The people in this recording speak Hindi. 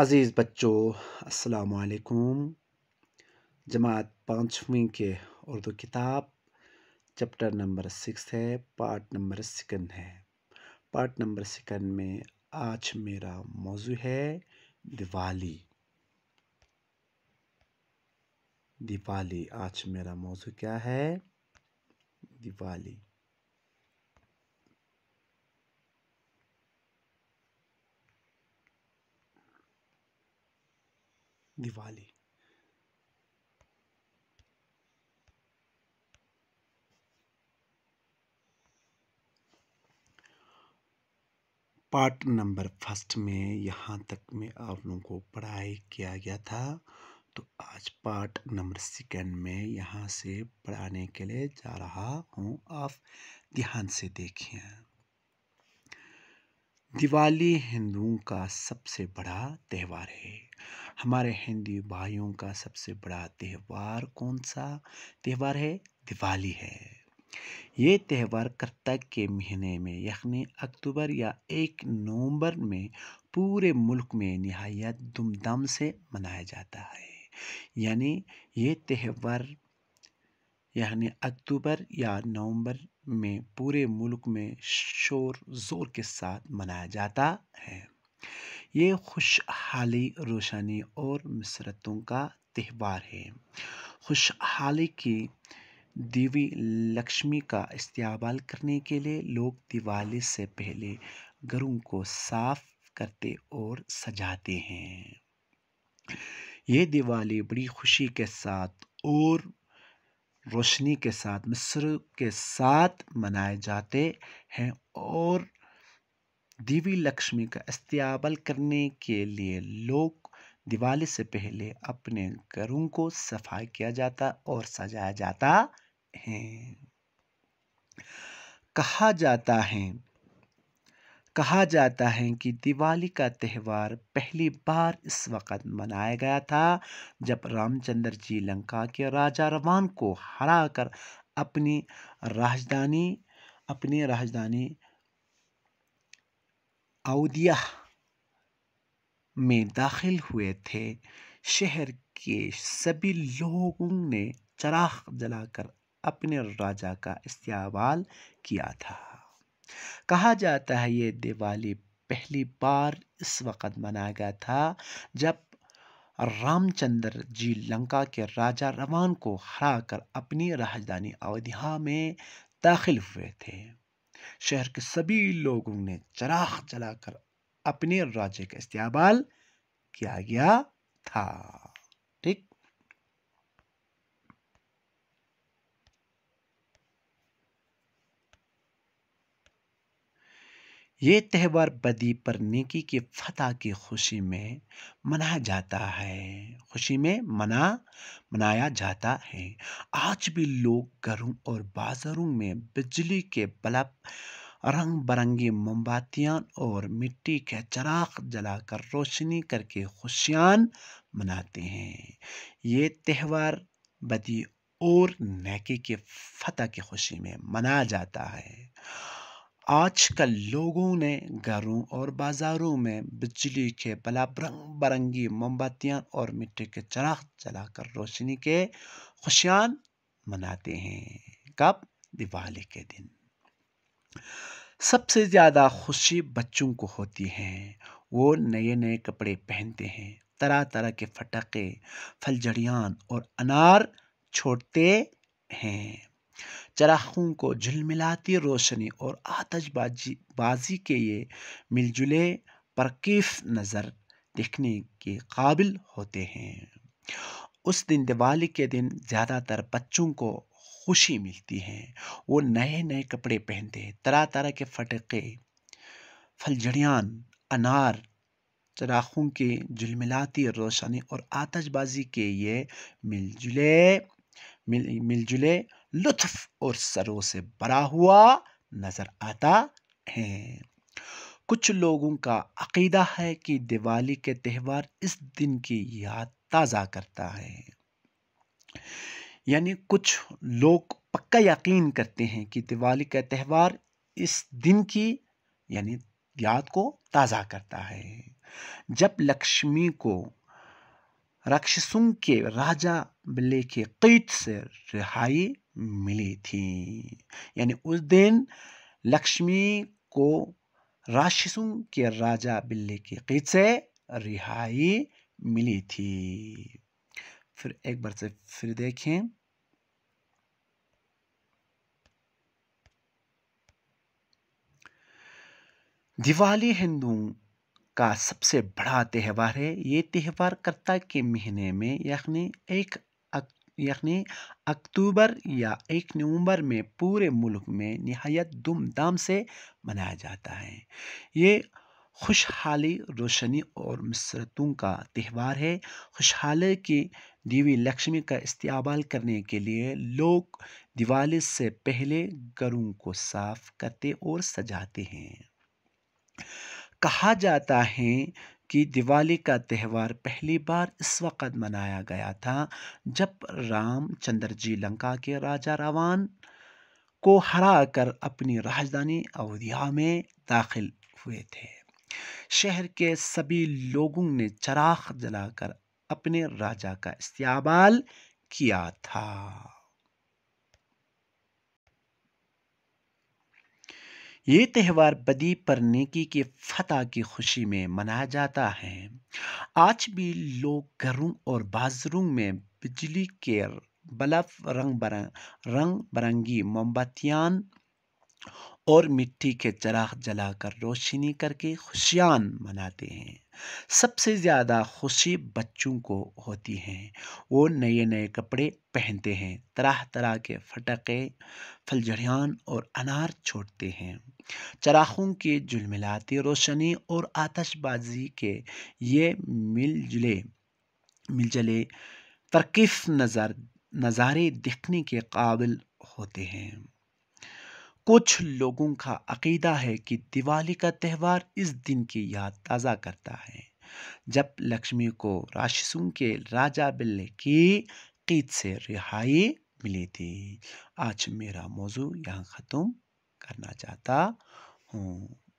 अज़ीज़ बच्चों अस्सलाम जमात पाँचवीं के उर्दू किताब चैप्टर नंबर सिक्स है पार्ट नंबर सेकंड है पार्ट नंबर सेकंड में आज मेरा मौजू है दिवाली दिवाली आज मेरा मौजू क्या है Diwali Diwali part number first में यहाँ तक में आप लोगों को पढ़ाई किया गया था तो आज पार्ट नंबर सेकेंड में यहाँ से पढ़ाने के लिए जा रहा हूँ आप ध्यान से देखिए दिवाली हिंदुओं का सबसे बड़ा त्यौहार है हमारे हिंदी भाइयों का सबसे बड़ा त्यौहार कौन सा त्यौहार है दिवाली है ये त्यौहार कर्तक के महीने में यानी अक्टूबर या एक नवंबर में पूरे मुल्क में नहायत धूमधाम से मनाया जाता है यानी ये त्यौहार यानी अक्टूबर या नवंबर में पूरे मुल्क में शोर ज़ोर के साथ मनाया जाता है ये खुशहाली रोशनी और मसरतों का त्यौहार है खुशहाली की देवी लक्ष्मी का इस्तेमाल करने के लिए लोग दिवाली से पहले घरों को साफ करते और सजाते हैं ये दिवाली बड़ी खुशी के साथ और रोशनी के साथ मिस्र के साथ मनाए जाते हैं और देवी लक्ष्मी का इस्तेमाल करने के लिए लोग दिवाली से पहले अपने घरों को सफाई किया जाता और सजाया जाता है कहा जाता है कहा जाता है कि दिवाली का त्यौहार पहली बार इस वक्त मनाया गया था जब रामचंद्र जी लंका के राजा रवान को हराकर अपनी राजधानी अपनी राजधानी अवधिया में दाखिल हुए थे शहर के सभी लोगों ने चराग जलाकर अपने राजा का इस्तेमाल किया था कहा जाता है ये दिवाली पहली बार इस वक्त मनाया गया था जब रामचंद्र जी लंका के राजा रवान को हराकर अपनी राजधानी अयोध्या में दाखिल हुए थे शहर के सभी लोगों ने चराग चलाकर अपने राज्य का इस्तेमाल किया गया था ये त्यौहार बदी पर नेकी के फतह की खुशी में मनाया जाता है खुशी में मना मनाया जाता है आज भी लोग घरों और बाज़ारों में बिजली के बल्ब रंग बिरंगी मोमबत्तियाँ और मिट्टी के चराग जलाकर रोशनी करके खुशियाँ मनाते हैं ये त्यौहार बदी और नेकी के फतह की खुशी में मनाया जाता है आजकल लोगों ने घरों और बाज़ारों में बिजली के बलाब रंग बरंगी मोमबत्तियाँ और मिट्टी के चराग जलाकर रोशनी के खुशियान मनाते हैं कब दिवाली के दिन सबसे ज़्यादा खुशी बच्चों को होती है वो नए नए कपड़े पहनते हैं तरह तरह के फटके फलझड़ियान और अनार छोड़ते हैं चराखों को झुलमिलाती रोशनी और आतशबाजी बाजी के ये मिलजुले परकीफ नज़र देखने के काबिल होते हैं उस दिन दिवाली के दिन ज़्यादातर बच्चों को खुशी मिलती है वो नए नए कपड़े पहनते हैं तरह तरह के फटके फलझड़ियान अनार चराखों की झुलमिलाती रोशनी और आतशबाजी के ये मिलजुले मिल मिलजुले लुत्फ और सरों से भरा हुआ नज़र आता है कुछ लोगों का अकीदा है कि दिवाली के त्यौहार इस दिन की याद ताज़ा करता है यानी कुछ लोग पक्का यकीन करते हैं कि दिवाली का त्यौहार इस दिन की यानी याद को ताज़ा करता है जब लक्ष्मी को राक्षसों के राजा बिल्ले के कैद से रिहाई मिली थी यानी उस दिन लक्ष्मी को राशिसुं के राजा बिल्ली की कीद से रिहाई मिली थी फिर एक बार से फिर देखें दिवाली हिंदुओं का सबसे बड़ा त्यौहार है ये त्यौहार कर्ता के महीने में यानी एक यानी अक्टूबर या एक नवंबर में पूरे मुल्क में नहायत धूमधाम से मनाया जाता है ये खुशहाली रोशनी और मसरतों का त्यौहार है खुशहाली की देवी लक्ष्मी का इस्तेमाल करने के लिए लोग दिवाली से पहले घरों को साफ करते और सजाते हैं कहा जाता है कि दिवाली का त्यौहार पहली बार इस वक्त मनाया गया था जब रामचंद्र जी लंका के राजा रावण को हरा कर अपनी राजधानी अयोध्या में दाखिल हुए थे शहर के सभी लोगों ने चराग जलाकर अपने राजा का इस्तेमाल किया था ये त्यौहार बदी पर नेकी के फतह की खुशी में मनाया जाता है आज भी लोग घरों और बाजरों में बिजली के बलफ रंग बरंग रंग बरंगी मोमबत्तियाँ और मिट्टी के चराग जलाकर रोशनी करके खुशियान मनाते हैं सबसे ज़्यादा खुशी बच्चों को होती हैं वो नए नए कपड़े पहनते हैं तरह तरह के फटके फलझड़ियान और अनार छोड़ते हैं चराखों के जुलमिलाती रोशनी और आतशबाजी के ये मिलजुले मिलजले तरकीफ नज़र नज़ारे देखने के काबिल होते हैं कुछ लोगों का अकीदा है कि दिवाली का त्यौहार इस दिन की याद ताज़ा करता है जब लक्ष्मी को राक्षसों के राजा बिल्ले की कीत से रिहाई मिली थी आज मेरा मौजू यहाँ ख़त्म करना चाहता हूँ